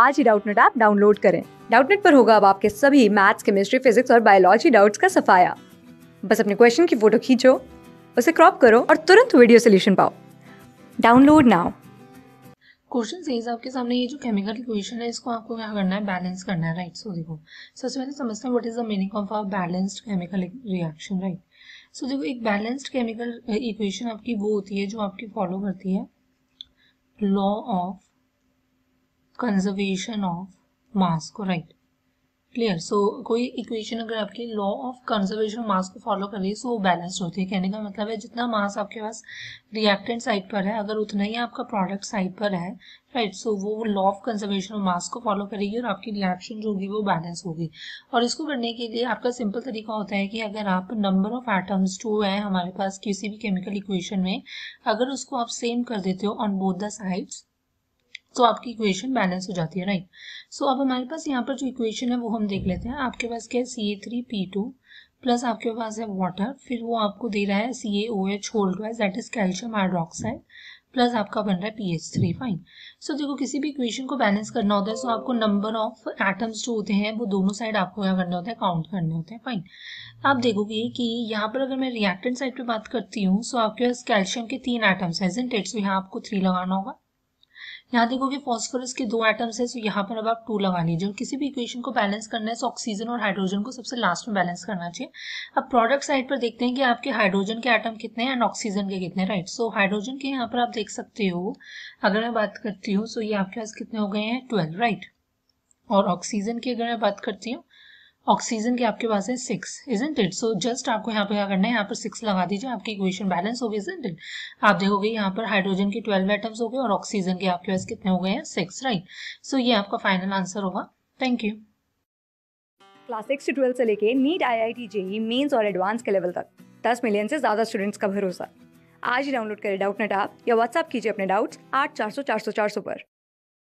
आज ही Doubtnut app download करें डाउटनेट पर होगा अब आपके सभी मैथ्स केमिस्ट्री फिजिक्स और बायोलॉजी डाउट्स का सफाया बस अपने क्वेश्चन की फोटो खींचो उसे क्रॉप करो और तुरंत वीडियो सोल्यूशन पाओ डाउनलोड नाउ क्वेश्चन सही है आपके सामने ये जो केमिकल इक्वेशन है इसको आपको क्या करना है बैलेंस करना है राइट सो देखो सबसे पहले समझते हैं what is the meaning of a balanced chemical reaction right so देखो एक बैलेंस्ड केमिकल इक्वेशन आपकी वो होती है जो आपकी फॉलो करती है law of conservation of mass को राइट क्लियर सो कोई इक्वेशन अगर आपकी लॉ ऑफ कंजर्वेशन मास को फॉलो कर रही है सो वो बैलेंस्ड होती है कहने का मतलब है जितना मास आपके पास रिएक्टेंट साइड पर है अगर उतना ही आपका प्रोडक्ट साइड पर है राइट सो वो law of conservation of mass को फॉलो करेगी और आपकी रिएक्शन जो होगी वो बैलेंस होगी और इसको करने के लिए आपका सिंपल तरीका होता है कि अगर आप नंबर ऑफ एटम्स जो है हमारे पास किसी भी केमिकल इक्वेशन में अगर उसको आप सेम कर देते हो ऑन बोथ द साइड्स तो आपकी इक्वेशन बैलेंस हो जाती है राइट सो so, अब हमारे पास यहाँ पर जो इक्वेशन है वो हम देख लेते हैं आपके पास क्या है C A three P two plus आपके पास है वाटर फिर वो आपको दे रहा है C A O H hold wise that is calcium hydroxide plus आपका बन रहा है P H three fine so देखो किसी भी इक्वेशन को बैलेंस करना होता है सो so आपको नंबर ऑफ एटम्स जो होते हैं वो दोनों साइड आपको क्या करने होता है काउंट करने होते हैं फाइन आप देखोगे कि यहाँ पर अगर मैं रिएक्टेंट साइड पे बात करती हूँ सो so आपके पास कैल्शियम के तीन एटम्स है जिन टेट्स सो यहाँ आपको थ्री लगाना होगा यहाँ देखोगे फॉस्फोरस के दो एटम्स हैं सो यहाँ पर अब आप टू लगा लीजिए और किसी भी इक्वेशन को बैलेंस करना है तो ऑक्सीजन और हाइड्रोजन को सबसे लास्ट में बैलेंस करना चाहिए अब प्रोडक्ट साइड पर देखते हैं कि आपके हाइड्रोजन के एटम कितने हैं एंड ऑक्सीजन के कितने राइट सो हाइड्रोजन के यहाँ पर आप देख सकते हो अगर मैं बात करती हूँ सो ये आपके पास कितने हो गए हैं ट्वेल्व राइट और ऑक्सीजन की अगर मैं बात करती हूँ ऑक्सीजन के आपके पास है six isn't it so just आपको यहाँ पे क्या करना है यहाँ पर सिक्स लगा दीजिए आपकी इक्वेशन बैलेंस होगी इजेंट इट आप देखोगे यहाँ पर हाइड्रोजन के ट्वेल्व एटम्स हो गए और ऑक्सीजन के आपके पास कितने हो गए हैं सिक्स राइट सो ये आपका फाइनल आंसर होगा थैंक यू क्लास सिक्स से ट्वेल्व से लेके NEET I I T JEE Mains और एडवांस के लेवल तक दस मिलियन से ज़्यादा स्टूडेंट्स का भरोसा आज ही डाउनलोड करें डाउट नेट आप या व्हाट्सअप कीजिए अपने डाउट्स आठ चार सौ चार सौ चार सौ पर